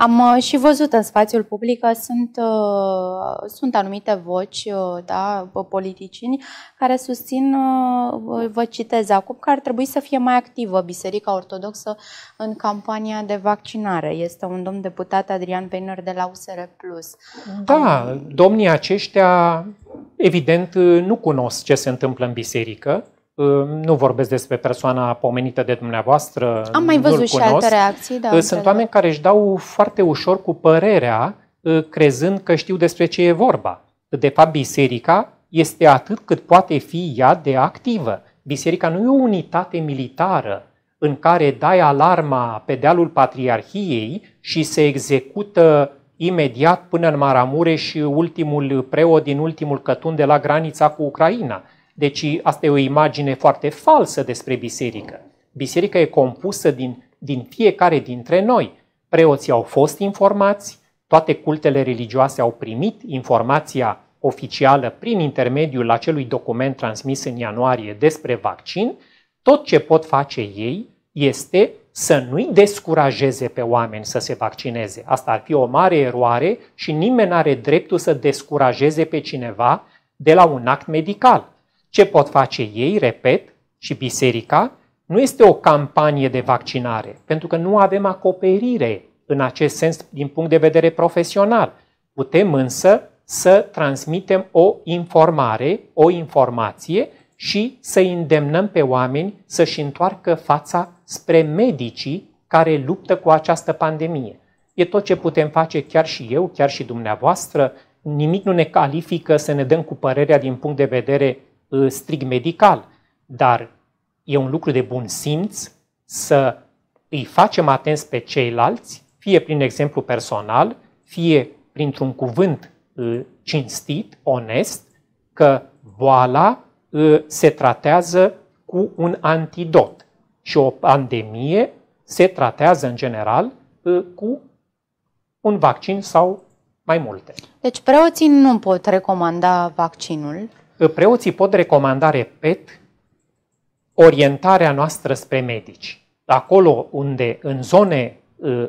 Am uh, și văzut în spațiul public că sunt, uh, sunt anumite voci, uh, da, politicieni, care susțin, vă citez acum, că ar trebui să fie mai activă Biserica Ortodoxă în campania de vaccinare. Este un domn deputat, Adrian Penner, de la USR+. Da, domnii aceștia, evident, nu cunosc ce se întâmplă în biserică nu vorbesc despre persoana pomenită de dumneavoastră. Am mai văzut și alte reacții, da. Sunt oameni care își dau foarte ușor cu părerea, crezând că știu despre ce e vorba. De fapt, biserica este atât cât poate fi ea de activă. Biserica nu e o unitate militară în care dai alarma pe dealul patriarhiei și se execută imediat până în Maramureș ultimul preot din ultimul cătun de la granița cu Ucraina. Deci asta e o imagine foarte falsă despre biserică. Biserica e compusă din, din fiecare dintre noi. Preoții au fost informați, toate cultele religioase au primit informația oficială prin intermediul acelui document transmis în ianuarie despre vaccin, tot ce pot face ei este să nu-i descurajeze pe oameni să se vaccineze. Asta ar fi o mare eroare și nimeni nu are dreptul să descurajeze pe cineva de la un act medical. Ce pot face ei, repet, și biserica, nu este o campanie de vaccinare, pentru că nu avem acoperire în acest sens din punct de vedere profesional. Putem însă să transmitem o informare, o informație și să îndemnăm pe oameni să-și întoarcă fața spre medicii care luptă cu această pandemie. E tot ce putem face chiar și eu, chiar și dumneavoastră. Nimic nu ne califică să ne dăm cu părerea din punct de vedere Uh, strict medical, dar e un lucru de bun simț să îi facem atenți pe ceilalți, fie prin exemplu personal, fie printr-un cuvânt uh, cinstit, onest, că boala uh, se tratează cu un antidot și o pandemie se tratează în general cu un vaccin sau mai multe. Deci preoții nu pot recomanda vaccinul, preoții pot recomanda, repet, orientarea noastră spre medici. Acolo unde, în zone ă,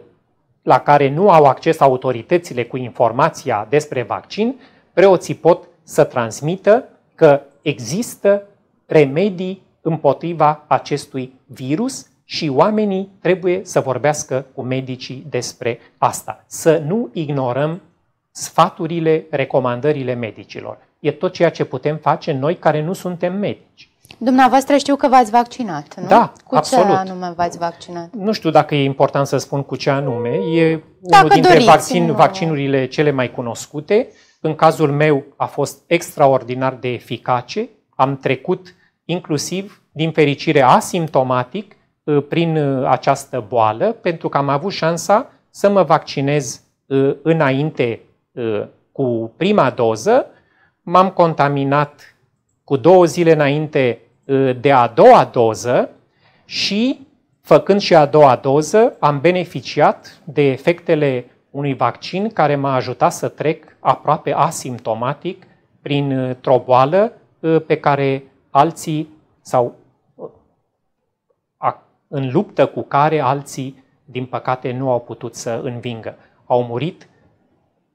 la care nu au acces autoritățile cu informația despre vaccin, preoții pot să transmită că există remedii împotriva acestui virus și oamenii trebuie să vorbească cu medicii despre asta. Să nu ignorăm sfaturile, recomandările medicilor e tot ceea ce putem face noi care nu suntem medici. Dumneavoastră știu că v-ați vaccinat, nu? Da, Cu absolut. ce anume v-ați vaccinat? Nu știu dacă e important să spun cu ce anume. E unul dacă dintre doriți, vaccin, nu. vaccinurile cele mai cunoscute. În cazul meu a fost extraordinar de eficace. Am trecut inclusiv, din fericire, asimptomatic uh, prin uh, această boală, pentru că am avut șansa să mă vaccinez uh, înainte cu prima doză m-am contaminat cu două zile înainte ă, de a doua doză și, făcând și a doua doză, am beneficiat de efectele unui vaccin care m-a ajutat să trec aproape asimptomatic prin ă, troboală ă, pe care alții sau în luptă cu care alții, din păcate, nu au putut să învingă. Au murit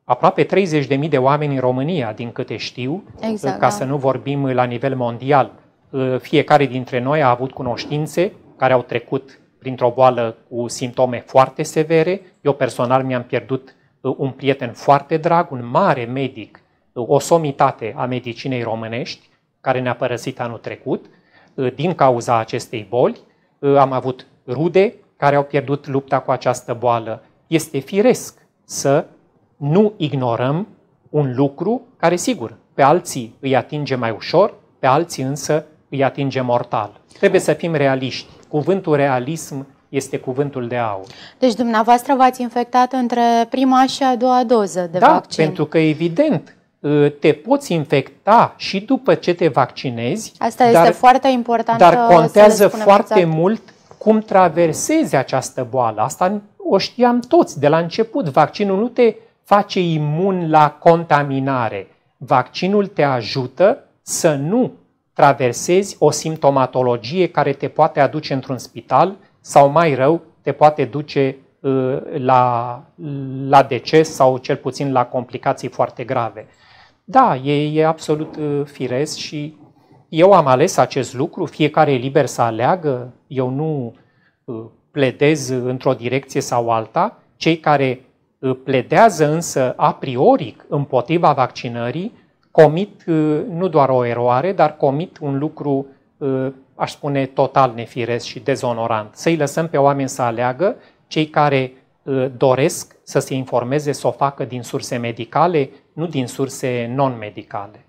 aproape 30.000 de oameni în România, din câte știu, exact, ca da. să nu vorbim la nivel mondial. Ă, fiecare dintre noi a avut cunoștințe care au trecut printr-o boală cu simptome foarte severe. Eu personal mi-am pierdut ă, un prieten foarte drag, un mare medic, ă, o somitate a medicinei românești, care ne-a părăsit anul trecut din cauza acestei boli. Am avut rude care au pierdut lupta cu această boală. Este firesc să nu ignorăm un lucru care, sigur, pe alții îi atinge mai ușor, pe alții însă îi atinge mortal. Trebuie să fim realiști. Cuvântul realism este cuvântul de aur. Deci dumneavoastră v-ați infectat între prima și a doua doză de da, vaccin. pentru că evident ă, te poți infecta și după ce te vaccinezi. Asta este foarte important. Dar contează foarte exact. mult cum traversezi această boală. Asta o știam toți de la început. Vaccinul nu te face imun la contaminare. Vaccinul te ajută să nu traversezi o simptomatologie care te poate aduce într-un spital sau mai rău, te poate duce uh, la, la deces sau cel puțin la complicații foarte grave. Da, e, e absolut uh, firesc și eu am ales acest lucru, fiecare e liber să aleagă, eu nu uh, pledez într-o direcție sau alta. Cei care pledează însă a prioric împotriva vaccinării, comit nu doar o eroare, dar comit un lucru, aș spune, total nefiresc și dezonorant. Să-i lăsăm pe oameni să aleagă, cei care doresc să se informeze, să o facă din surse medicale, nu din surse non-medicale.